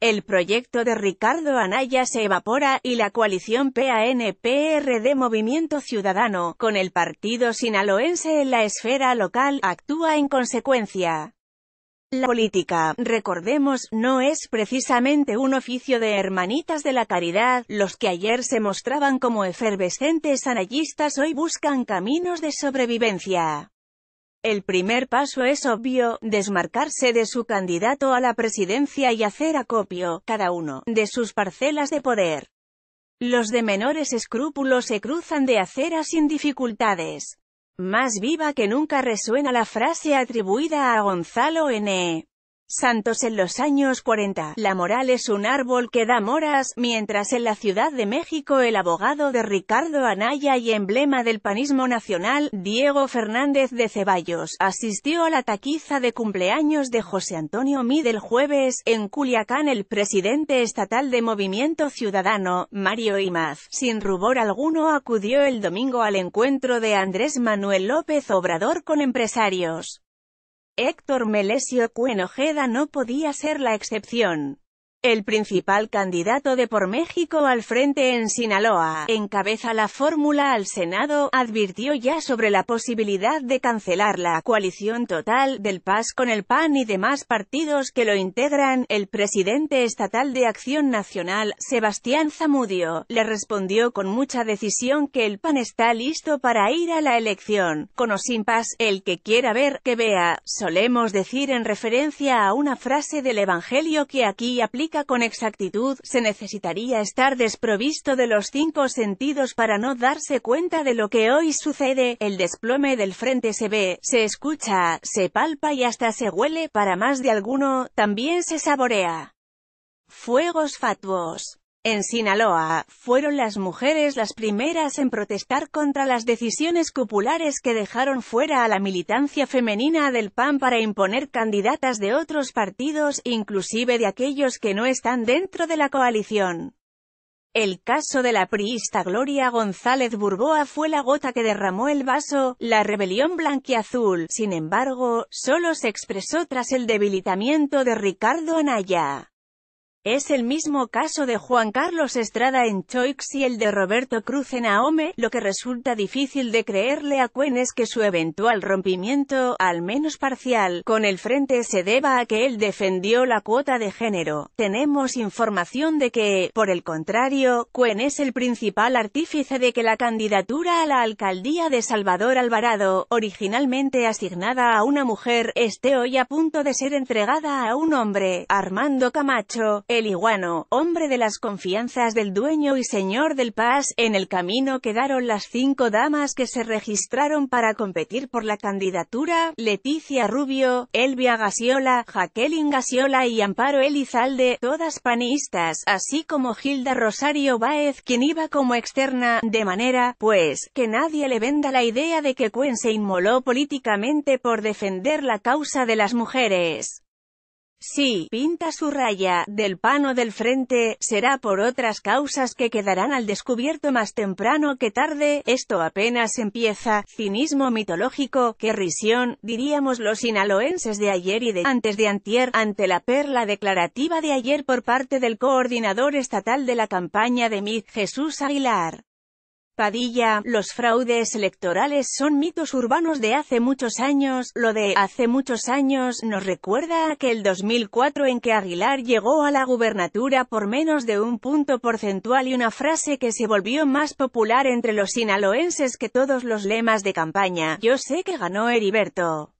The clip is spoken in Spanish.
El proyecto de Ricardo Anaya se evapora, y la coalición PAN-PRD Movimiento Ciudadano, con el partido sinaloense en la esfera local, actúa en consecuencia. La política, recordemos, no es precisamente un oficio de hermanitas de la caridad, los que ayer se mostraban como efervescentes anayistas hoy buscan caminos de sobrevivencia. El primer paso es obvio, desmarcarse de su candidato a la presidencia y hacer acopio, cada uno, de sus parcelas de poder. Los de menores escrúpulos se cruzan de acera sin dificultades. Más viva que nunca resuena la frase atribuida a Gonzalo N. Santos en los años 40. La moral es un árbol que da moras, mientras en la Ciudad de México el abogado de Ricardo Anaya y emblema del panismo nacional, Diego Fernández de Ceballos, asistió a la taquiza de cumpleaños de José Antonio Mid el jueves, en Culiacán el presidente estatal de Movimiento Ciudadano, Mario Imaz, sin rubor alguno acudió el domingo al encuentro de Andrés Manuel López Obrador con empresarios. Héctor Melesio Cuenojeda no podía ser la excepción. El principal candidato de por México al frente en Sinaloa, encabeza la fórmula al Senado, advirtió ya sobre la posibilidad de cancelar la coalición total del PAS con el PAN y demás partidos que lo integran. El presidente estatal de Acción Nacional, Sebastián Zamudio, le respondió con mucha decisión que el PAN está listo para ir a la elección, con o sin PAS, el que quiera ver, que vea, solemos decir en referencia a una frase del Evangelio que aquí aplica con exactitud, se necesitaría estar desprovisto de los cinco sentidos para no darse cuenta de lo que hoy sucede, el desplome del frente se ve, se escucha, se palpa y hasta se huele, para más de alguno, también se saborea. Fuegos fatuos en Sinaloa, fueron las mujeres las primeras en protestar contra las decisiones populares que dejaron fuera a la militancia femenina del PAN para imponer candidatas de otros partidos, inclusive de aquellos que no están dentro de la coalición. El caso de la priista Gloria González Burboa fue la gota que derramó el vaso, la rebelión blanquiazul, sin embargo, solo se expresó tras el debilitamiento de Ricardo Anaya. Es el mismo caso de Juan Carlos Estrada en Choix y el de Roberto Cruz en Ahome, lo que resulta difícil de creerle a Cuen es que su eventual rompimiento, al menos parcial, con el frente se deba a que él defendió la cuota de género. Tenemos información de que, por el contrario, Cuen es el principal artífice de que la candidatura a la alcaldía de Salvador Alvarado, originalmente asignada a una mujer, esté hoy a punto de ser entregada a un hombre, Armando Camacho, el iguano, hombre de las confianzas del dueño y señor del Paz, en el camino quedaron las cinco damas que se registraron para competir por la candidatura, Leticia Rubio, Elvia Gasiola, Jaqueline Gasiola y Amparo Elizalde, todas panistas, así como Gilda Rosario Báez, quien iba como externa, de manera, pues, que nadie le venda la idea de que Cuen se inmoló políticamente por defender la causa de las mujeres. Si pinta su raya del pano del frente, será por otras causas que quedarán al descubierto más temprano que tarde, esto apenas empieza, cinismo mitológico, qué risión, diríamos los sinaloenses de ayer y de antes de antier, ante la perla declarativa de ayer por parte del coordinador estatal de la campaña de MIG, Jesús Aguilar. Padilla, los fraudes electorales son mitos urbanos de hace muchos años, lo de hace muchos años nos recuerda a que 2004 en que Aguilar llegó a la gubernatura por menos de un punto porcentual y una frase que se volvió más popular entre los sinaloenses que todos los lemas de campaña, yo sé que ganó Heriberto.